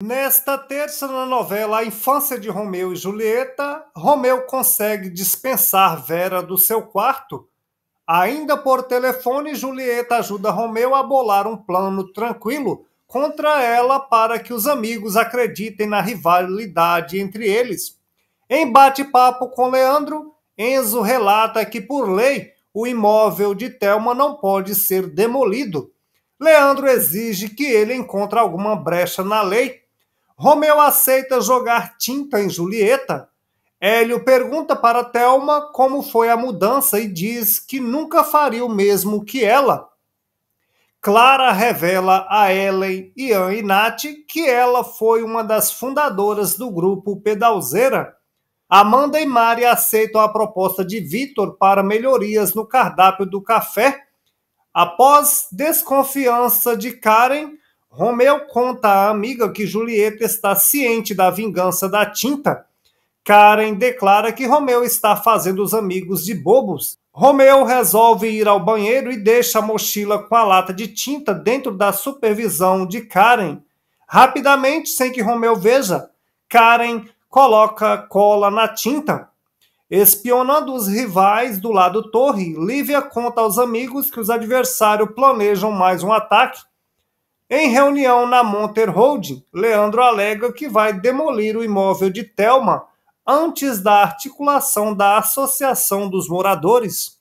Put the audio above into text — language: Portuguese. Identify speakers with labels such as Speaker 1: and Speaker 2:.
Speaker 1: Nesta terça, na novela A Infância de Romeu e Julieta, Romeu consegue dispensar Vera do seu quarto. Ainda por telefone, Julieta ajuda Romeu a bolar um plano tranquilo contra ela para que os amigos acreditem na rivalidade entre eles. Em bate-papo com Leandro, Enzo relata que, por lei, o imóvel de Thelma não pode ser demolido. Leandro exige que ele encontre alguma brecha na lei Romeu aceita jogar tinta em Julieta. Hélio pergunta para Telma como foi a mudança e diz que nunca faria o mesmo que ela. Clara revela a Ellen, Ian e Nath que ela foi uma das fundadoras do grupo Pedalzeira. Amanda e Mari aceitam a proposta de Vitor para melhorias no cardápio do café. Após desconfiança de Karen, Romeu conta à amiga que Julieta está ciente da vingança da tinta. Karen declara que Romeu está fazendo os amigos de bobos. Romeu resolve ir ao banheiro e deixa a mochila com a lata de tinta dentro da supervisão de Karen. Rapidamente, sem que Romeu veja, Karen coloca cola na tinta. Espionando os rivais do lado torre, Lívia conta aos amigos que os adversários planejam mais um ataque. Em reunião na Monter Holding, Leandro alega que vai demolir o imóvel de Telma antes da articulação da Associação dos Moradores